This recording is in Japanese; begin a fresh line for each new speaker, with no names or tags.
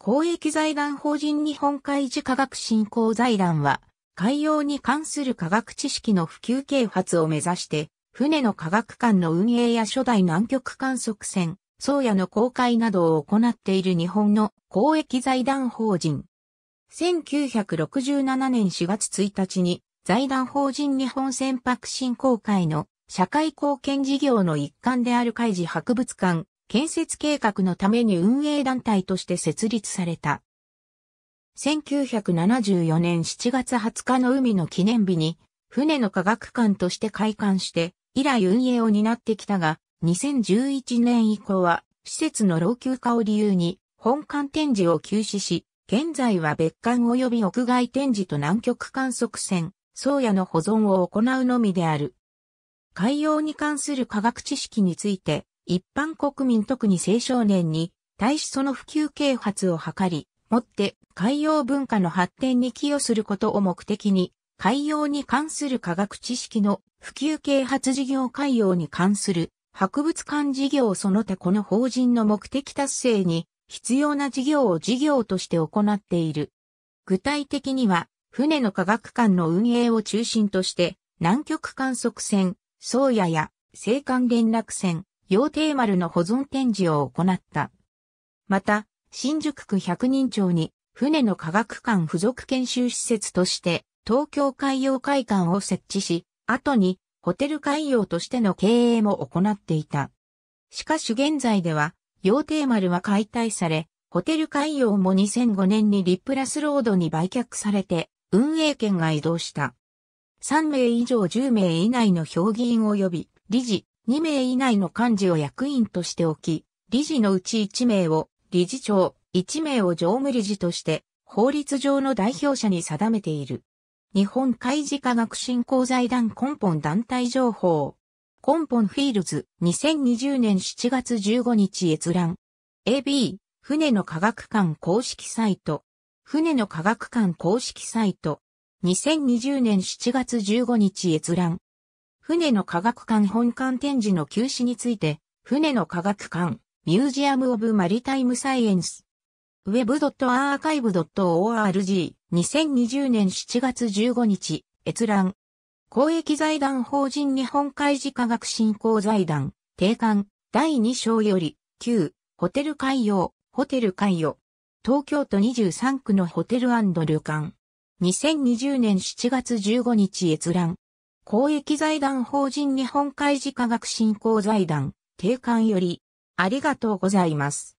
公益財団法人日本海事科学振興財団は、海洋に関する科学知識の普及啓発を目指して、船の科学館の運営や初代南極観測船、宗谷の公開などを行っている日本の公益財団法人。1967年4月1日に、財団法人日本船舶振興会の社会貢献事業の一環である海事博物館、建設計画のために運営団体として設立された。1974年7月20日の海の記念日に、船の科学館として開館して、以来運営を担ってきたが、2011年以降は、施設の老朽化を理由に、本館展示を休止し、現在は別館及び屋外展示と南極観測船、宗谷の保存を行うのみである。海洋に関する科学知識について、一般国民特に青少年に対しその普及啓発を図り、もって海洋文化の発展に寄与することを目的に、海洋に関する科学知識の普及啓発事業海洋に関する博物館事業その他この法人の目的達成に必要な事業を事業として行っている。具体的には、船の科学館の運営を中心として、南極観測船、宗谷や青函連絡船、洋帝丸の保存展示を行った。また、新宿区百人町に船の科学館付属研修施設として東京海洋会館を設置し、後にホテル海洋としての経営も行っていた。しかし現在では、洋帝丸は解体され、ホテル海洋も2005年にリップラスロードに売却されて、運営権が移動した。3名以上10名以内の評議員及び理事、2名以内の幹事を役員としておき、理事のうち1名を理事長、1名を常務理事として法律上の代表者に定めている。日本海事科学振興財団根本団体情報。根本フィールズ2020年7月15日閲覧。AB、船の科学館公式サイト。船の科学館公式サイト。2020年7月15日閲覧。船の科学館本館展示の休止について、船の科学館、ミュージアム・オブ・マリタイム・サイエンス。web.archive.org 2020年7月15日、閲覧。公益財団法人日本海事科学振興財団、定館、第2章より、9、ホテル海洋、ホテル海洋。東京都23区のホテル旅館。2020年7月15日閲覧。公益財団法人日本海事科学振興財団、定款より、ありがとうございます。